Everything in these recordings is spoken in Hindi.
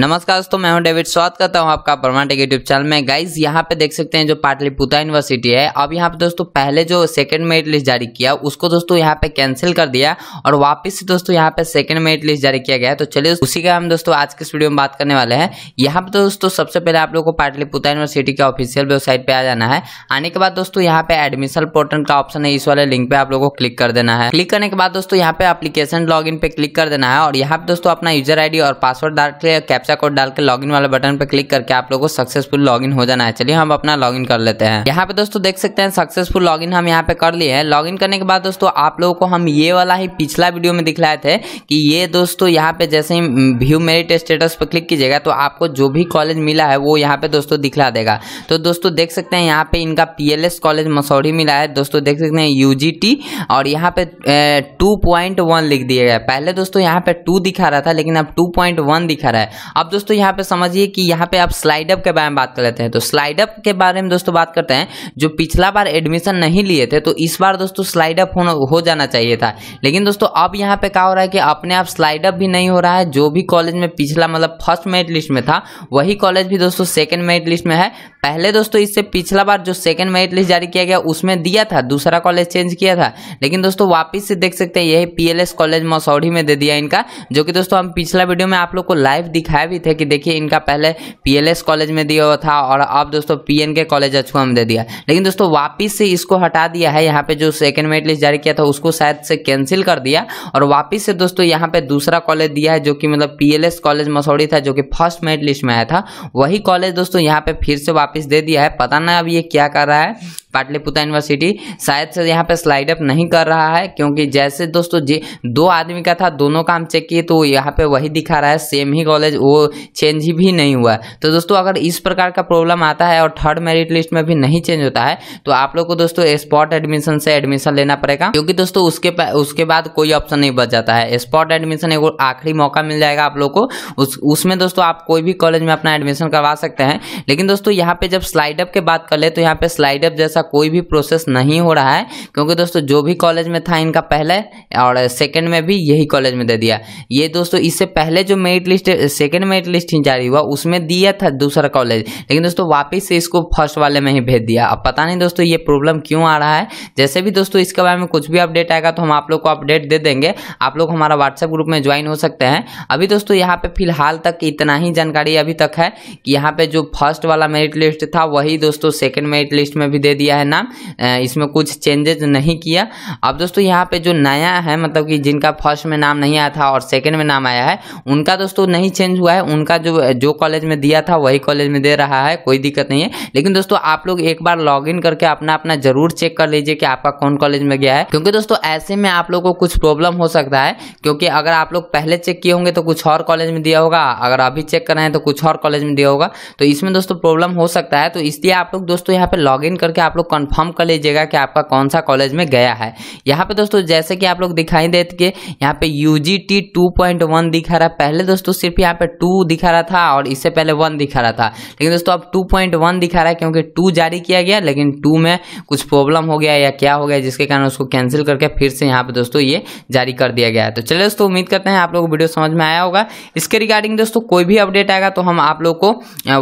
नमस्कार दोस्तों मैं हूं डेविड स्वागत करता हूं आपका परमाटेक यूट्यूब चैनल में गाइज यहां पे देख सकते हैं जो पाटलिपुत्रा यूनिवर्सिटी है अब यहां पे दोस्तों पहले जो सेकंड मेरिट लिस्ट जारी किया उसको दोस्तों यहां पे कैंसिल कर दिया और वापस से दोस्तों यहां पे सेकंड मेरिट लिस्ट जारी किया गया तो चलिए उसी का हम दोस्तों आज के वीडियो में बात करने वाले हैं यहाँ पे दोस्तों सबसे पहले आप लोग को पाटलिपुत्रा यूनिवर्सिटी के ऑफिशियल वेबसाइट पर आ जाना है आने के बाद दोस्तों यहाँ पे एडमिशन पोर्टल का ऑप्शन है इस वाले लिंक पे आप लोग को क्लिक कर देना है क्लिक करने के बाद दोस्तों यहाँ पे अपलीकेशन लॉग पे क्लिक कर देना है और यहाँ पे दोस्तों अपना यूजर आई और पासवर्ड डाल के कैप्चा कोड डाल डालकर लॉगिन वाले बटन पर क्लिक करके आप लोग को सक्सेसफुल लॉगिन हो जाना है चलिए हम अपना लॉगिन कर लेते हैं यहाँ पे दोस्तों देख सकते हैं सक्सेसफुल लॉगिन हम यहाँ पे कर लिए हैं लॉगिन करने के बाद दोस्तों आप लोगों को हम ये वाला ही पिछला वीडियो में दिखलाए थे कि ये दोस्तों यहाँ पे जैसे ही व्यू मेरिट स्टेटस पर क्लिक कीजिएगा तो आपको जो भी कॉलेज मिला है वो यहाँ पे दोस्तों दिखला देगा तो दोस्तों देख सकते हैं यहाँ पे इनका पीएलएस कॉलेज मसौरी मिला है दोस्तों देख सकते हैं यूजीटी और यहाँ पे टू पॉइंट वन लिख दिया गया पहले दोस्तों यहाँ पे टू दिखा रहा था लेकिन अब टू पॉइंट वन दिखा रहा है अब दोस्तों यहाँ पे समझिए कि यहाँ पे आप स्लाइड अप के बारे में बात कर लेते हैं तो स्लाइड अप के बारे में दोस्तों बात करते हैं जो पिछला बार एडमिशन नहीं लिए थे तो इस बार दोस्तों स्लाइड अप होना हो जाना चाहिए था लेकिन दोस्तों अब यहाँ पे क्या हो रहा है कि अपने आप स्लाइड अप भी नहीं हो रहा है जो भी कॉलेज में पिछला मतलब फर्स्ट मेरिट लिस्ट में था वही कॉलेज भी दोस्तों सेकेंड मेरिट लिस्ट में है पहले दोस्तों इससे पिछला बार जो सेकंड मेरिट लिस्ट जारी किया गया उसमें दिया था दूसरा कॉलेज चेंज किया था लेकिन दोस्तों वापस से देख सकते हैं यही पीएलएस कॉलेज मसौढ़ी में दे दिया इनका जो कि दोस्तों हम पिछला वीडियो में आप लोग को लाइव दिखाया भी थे कि देखिए इनका पहले पीएलएस कॉलेज में दिया हुआ था और अब दोस्तों एन के कॉलेज अछुआ में दे दिया लेकिन दोस्तों वापिस से इसको हटा दिया है यहाँ पे जो सेकंड मेरिट लिस्ट जारी किया था उसको शायद से कैंसिल कर दिया और वापिस से दोस्तों यहाँ पे दूसरा कॉलेज दिया है जो कि मतलब पीएलएस कॉलेज मसौढ़ी था जो कि फर्स्ट मेरिट लिस्ट में आया था वही कॉलेज दोस्तों यहाँ पे फिर से वापस दे दिया है पता ना अब ये क्या कर रहा है पाटलिपुत्र यूनिवर्सिटी शायद से यहाँ पे स्लाइड अप नहीं कर रहा है क्योंकि जैसे दोस्तों जी दो आदमी का था दोनों काम चेक किए तो यहाँ पे वही दिखा रहा है सेम ही कॉलेज वो चेंज ही भी नहीं हुआ तो दोस्तों अगर इस प्रकार का प्रॉब्लम आता है और थर्ड मेरिट लिस्ट में भी नहीं चेंज होता है तो आप लोग को दोस्तों स्पॉट एडमिशन से एडमिशन लेना पड़ेगा क्योंकि दोस्तों उसके उसके बाद कोई ऑप्शन नहीं बच जाता है स्पॉट एडमिशन एक आखिरी मौका मिल जाएगा आप लोग को उसमें दोस्तों आप कोई भी कॉलेज में अपना एडमिशन करवा सकते हैं लेकिन दोस्तों यहाँ पे जब स्लाइड अप बात कर ले तो यहाँ पे स्लाइड अप जैसा कोई भी प्रोसेस नहीं हो रहा है क्योंकि दोस्तों जो भी कॉलेज में था इनका पहले और सेकेंड में भी यही कॉलेज में दे दिया ये दोस्तों इससे पहले जो merit list second merit list जारी हुआ उसमें दिया था दूसरा कॉलेज लेकिन दोस्तों वापिस से इसको फर्स्ट वाले में ही भेज दिया अब पता नहीं दोस्तों ये प्रॉब्लम क्यों आ रहा है जैसे भी दोस्तों इसके बारे में कुछ भी अपडेट आएगा तो हम आप लोग को अपडेट दे देंगे आप लोग हमारा व्हाट्सएप ग्रुप में ज्वाइन हो सकते हैं अभी दोस्तों यहाँ पे फिलहाल तक इतना ही जानकारी अभी तक है कि यहाँ पे जो फर्स्ट वाला मेरिट लिस्ट लिस्ट था वही दोस्तों सेकंड मेरिट लिस्ट में भी दे दिया है नाम इसमें कुछ चेंजेज नहीं किया अब दोस्तों यहाँ पे जो नया है मतलब कि जिनका फर्स्ट में नाम नहीं आया था और सेकेंड में नाम आया है उनका दोस्तों नहीं चेंज हुआ है उनका जो जो कॉलेज में दिया था वही कॉलेज में दे रहा है कोई दिक्कत नहीं है लेकिन दोस्तों आप लोग एक बार लॉग इन करके अपना अपना जरूर चेक कर लीजिए कि आपका कौन कॉलेज में गया है क्योंकि दोस्तों ऐसे में आप लोग को कुछ प्रॉब्लम हो सकता है क्योंकि अगर आप लोग पहले चेक किए होंगे तो कुछ और कॉलेज में दिया होगा अगर अभी चेक कर रहे हैं तो कुछ और कॉलेज में दिया होगा तो इसमें दोस्तों प्रॉब्लम हो सकता सकता है तो इसलिए आप लोग दोस्तों यहाँ पे लॉगिन करके आप लोग कन्फर्म कर लीजिएगा कि आपका कौन सा कॉलेज में गया है यहाँ पे दोस्तों जैसे कि आप लोग दिखाई देते के यहाँ पे U G T two point one दिखा रहा है पहले दोस्तों सिर्फ यहाँ पे टू दिखा रहा था और इससे पहले वन दिखा रहा था लेकिन दोस्तों अब टू पॉइंट वन दिखा रहा है क्योंकि टू जारी किया गया लेकिन टू में कुछ प्रॉब्लम हो गया या क्या हो गया जिसके कारण उसको कैंसिल करके फिर से यहाँ पे दोस्तों ये जारी कर दिया गया है तो चलिए दोस्तों उम्मीद करते हैं आप लोग वीडियो समझ में आया होगा इसके रिगार्डिंग दोस्तों कोई भी अपडेट आएगा तो हम आप लोग को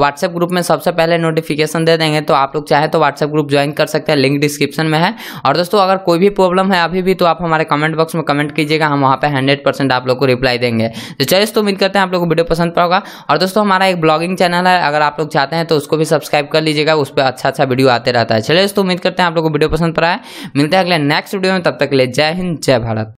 व्हाट्सएप ग्रुप में सबसे पहले नोटिफिकेशन दे देंगे तो आप लोग चाहे तो व्हाट्सएप ग्रुप ज्वाइन कर सकते हैं लिंक डिस्क्रिप्शन में है और दोस्तों अगर कोई भी प्रॉब्लम है अभी भी तो आप हमारे कमेंट बॉक्स में कमेंट कीजिएगा हम वहाँ पर हंड्रेड आप लोग को रिप्लाई देंगे तो चलिए तो उम्मीद करते हैं आप लोग को वीडियो पसंद पड़ेगा और दोस्तों हमारा एक ब्लॉगिंग चैनल है अगर आप लोग चाहते हैं तो उसको भी सब्सक्राइब कर लीजिएगा उस पर अच्छा अच्छा वीडियो आते रहता है चलिए दोस्तों उम्मीद करते हैं आप लोग को वीडियो पसंद पड़ा है मिलते हैं अगले नेक्स्ट वीडियो में तब तक ले जय हिंद जय भारत